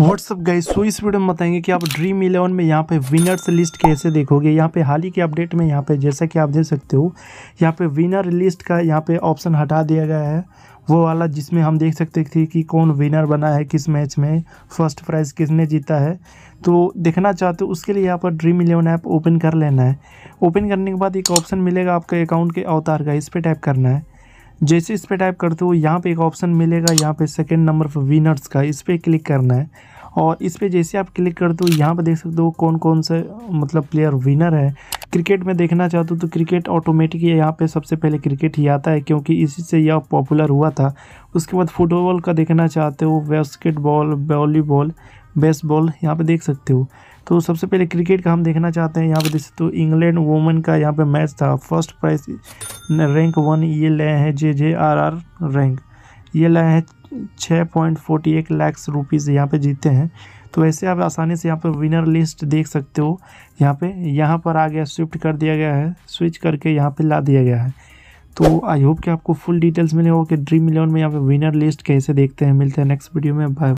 WhatsApp गए सो इस video में बताएंगे कि आप ड्रीम इलेवन में यहाँ पे विनर्स लिस्ट कैसे देखोगे यहाँ पे हाल ही के अपडेट में यहाँ पे जैसा कि आप देख सकते हो यहाँ पे विनर लिस्ट का यहाँ पे ऑप्शन हटा दिया गया है वो वाला जिसमें हम देख सकते थे कि कौन विनर बना है किस मैच में फर्स्ट प्राइज़ किसने जीता है तो देखना चाहते हो उसके लिए यहाँ पर ड्रीम इलेवन ऐप ओपन कर लेना है ओपन करने के बाद एक ऑप्शन मिलेगा आपके अकाउंट के अवतार का इस पर टाइप करना है जैसे इस पर टाइप करते हो यहाँ पे एक ऑप्शन मिलेगा यहाँ पे सेकंड नंबर पर विनर्स का इस पर क्लिक करना है और इस पर जैसे आप क्लिक करते हो यहाँ पर देख सकते हो कौन कौन से मतलब प्लेयर विनर है क्रिकेट में देखना चाहते हो तो क्रिकेट ऑटोमेटिक यहाँ पे सबसे पहले क्रिकेट ही आता है क्योंकि इसी से यह पॉपुलर हुआ था उसके बाद फुटबॉल का देखना चाहते हो बास्केटबॉल वॉलीबॉल बेसबॉल यहाँ पे देख सकते हो तो सबसे पहले क्रिकेट का हम देखना चाहते हैं यहाँ पे देख सकते हो इंग्लैंड वोमेन का यहाँ पे मैच था फर्स्ट प्राइज रैंक वन ये लाए हैं J J R R rank ये लाए हैं छः पॉइंट फोर्टी एक लैक्स रुपीज़ यहाँ पे जीते हैं तो ऐसे आप आसानी से यहाँ पर विनर लिस्ट देख सकते हो यहाँ पर यहाँ पर आ गया स्विफ्ट कर दिया गया है स्विच करके यहाँ पर ला दिया गया है तो आई होप कि आपको फुल डिटेल्स मिलेगा कि ड्रीम इलेवन में यहाँ पे विनर लिस्ट कैसे देखते हैं मिलते हैं नेक्स्ट वीडियो में बाय